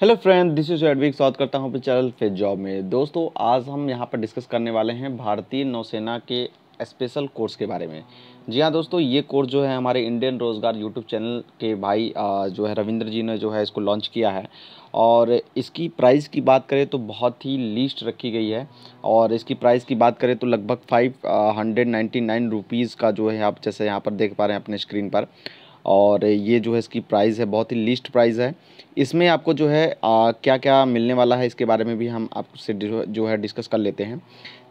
hello friend this is Edvik स्वागत करता हूं अपने चैनल फेज जॉब में दोस्तों आज हम यहां पर डिस्कस करने वाले हैं भारतीय नौसेना के स्पेशल कोर्स के बारे में जी हाँ दोस्तों ये कोर्स जो है हमारे इंडियन रोज़गार यूट्यूब चैनल के भाई जो है रविंद्र जी ने जो है इसको लॉन्च किया है और इसकी प्राइस की बात करें तो बहुत ही लीस्ट रखी गई है और इसकी प्राइस की बात करें तो लगभग five hundred ninety nine rupees का जो है आप जैसे यहाँ पर देख पा रहे हैं अपने स्क्रीन पर और ये जो है इसकी प्राइस है बहुत ही लिस्ट प्राइस है इसमें आपको जो है आ, क्या क्या मिलने वाला है इसके बारे में भी हम आपसे जो है डिस्कस कर लेते हैं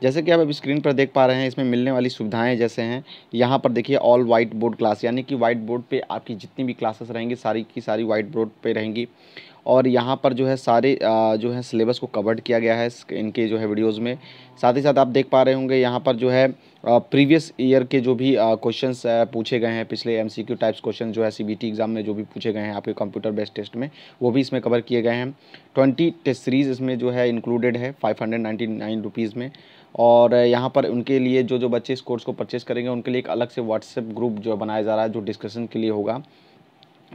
जैसे कि आप अब स्क्रीन पर देख पा रहे हैं इसमें मिलने वाली सुविधाएं जैसे हैं यहाँ पर देखिए ऑल वाइट बोर्ड क्लास यानी कि वाइट बोर्ड पर आपकी जितनी भी क्लासेस रहेंगी सारी की सारी वाइट बोर्ड पर रहेंगी और यहाँ पर जो है सारे जो है सिलेबस को कवर्ड किया गया है इनके जो है वीडियोज़ में साथ ही साथ आप देख पा रहे होंगे यहाँ पर जो है प्रीवियस ईयर के जो भी क्वेश्चन पूछे गए हैं पिछले एम टाइप्स क्वेश्चन जो है सी एग्ज़ाम में जो भी पूछे गए हैं आपके कंप्यूटर बेस्ड टेस्ट में वो भी इसमें कवर किए गए हैं ट्वेंटी टेस्ट सीरीज़ इसमें जो है इंक्लूडेड है five hundred ninety nine rupees में और यहाँ पर उनके लिए जो जो बच्चे इस कोर्स को परचेस करेंगे उनके लिए एक अलग से व्हाट्सएप ग्रुप जो बनाया जा रहा है जो डिस्कशन के लिए होगा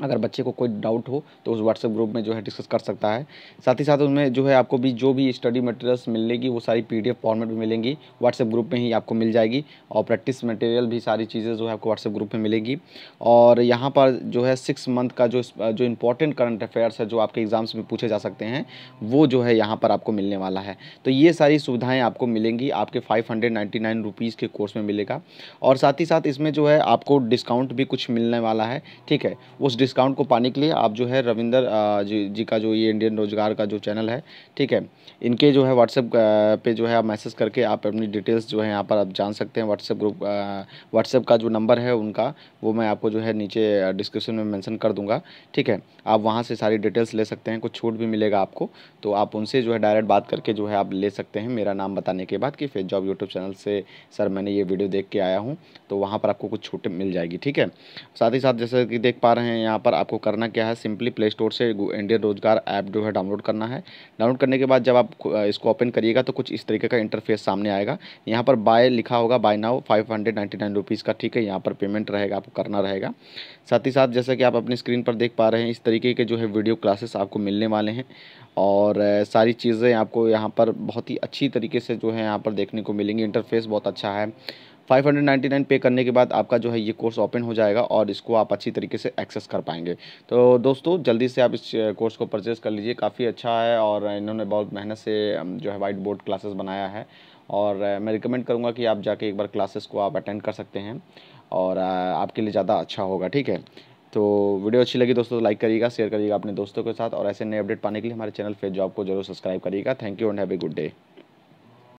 अगर बच्चे को कोई डाउट हो तो उस व्हाट्सएप ग्रुप में जो है डिस्कस कर सकता है साथ ही साथ उसमें जो है आपको भी जो भी स्टडी मटेरियल्स मिलेगी वो सारी पीडीएफ फॉर्मेट में मिलेंगी व्हाट्सएप ग्रुप में ही आपको मिल जाएगी और प्रैक्टिस मटेरियल भी सारी चीज़ें जो है आपको व्हाट्सएप ग्रुप में मिलेगी और यहाँ पर जो है सिक्स मंथ का जो जो इंपॉर्टेंट करंट अफेयर्स है जो आपके एग्ज़ाम्स में पूछे जा सकते हैं वो जो है यहाँ पर आपको मिलने वाला है तो ये सारी सुविधाएँ आपको मिलेंगी आपके फाइव हंड्रेड के कोर्स में मिलेगा और साथ ही साथ इसमें जो है आपको डिस्काउंट भी कुछ मिलने वाला है ठीक है उस डिस्काउंट को पाने के लिए आप जो है रविंदर जी जी का जो ये इंडियन रोजगार का जो चैनल है ठीक है इनके जो है व्हाट्सएप पे जो है आप मैसेज करके आप अपनी डिटेल्स जो है यहाँ पर आप जान सकते हैं व्हाट्सएप ग्रुप व्हाट्सएप का जो नंबर है उनका वो मैं आपको जो है नीचे डिस्क्रिप्शन में मैंसन कर दूंगा ठीक है आप वहाँ से सारी डिटेल्स ले सकते हैं कुछ छूट भी मिलेगा आपको तो आप उनसे जो है डायरेक्ट बात करके जो है आप ले सकते हैं मेरा नाम बताने के बाद कि फेस जॉब यूट्यूब चैनल से सर मैंने ये वीडियो देख के आया हूँ तो वहाँ पर आपको कुछ छूट मिल जाएगी ठीक है साथ ही साथ जैसे कि देख पा रहे हैं यहाँ पर आपको करना क्या है सिंपली प्ले स्टोर से इंडियन रोजगार ऐप जो है डाउनलोड करना है डाउनलोड करने के बाद जब आप इसको ओपन करिएगा तो कुछ इस तरीके का इंटरफेस सामने आएगा यहाँ पर बाय लिखा होगा buy now five hundred ninety nine rupees का ठीक है यहाँ पर पेमेंट रहेगा आपको करना रहेगा साथ ही साथ जैसा कि आप अपनी स्क्रीन पर देख पा रहे हैं इस तरीके के जो है वीडियो क्लासेस आपको मिलने वाले हैं और सारी चीज़ें आपको यहाँ पर बहुत ही अच्छी तरीके से जो है यहाँ पर देखने को मिलेंगी इंटरफेस बहुत अच्छा है 599 पे करने के बाद आपका जो है ये कोर्स ओपन हो जाएगा और इसको आप अच्छी तरीके से एक्सेस कर पाएंगे तो दोस्तों जल्दी से आप इस कोर्स को परचेज़ कर लीजिए काफ़ी अच्छा है और इन्होंने बहुत मेहनत से जो है वाइट बोर्ड क्लासेस बनाया है और मैं रिकमेंड करूँगा कि आप जाके एक बार क्लासेस को आप अटेंड कर सकते हैं और आपके लिए ज़्यादा अच्छा होगा ठीक है तो वीडियो अच्छी लगी दोस्तों तो लाइक करिएगा शेयर करिएगा अपने दोस्तों के साथ और ऐसे नए अपडेट पाने के लिए हमारे चैनल फेज जॉब को जरूर सब्सक्राइब करिएगा thank you and have a good day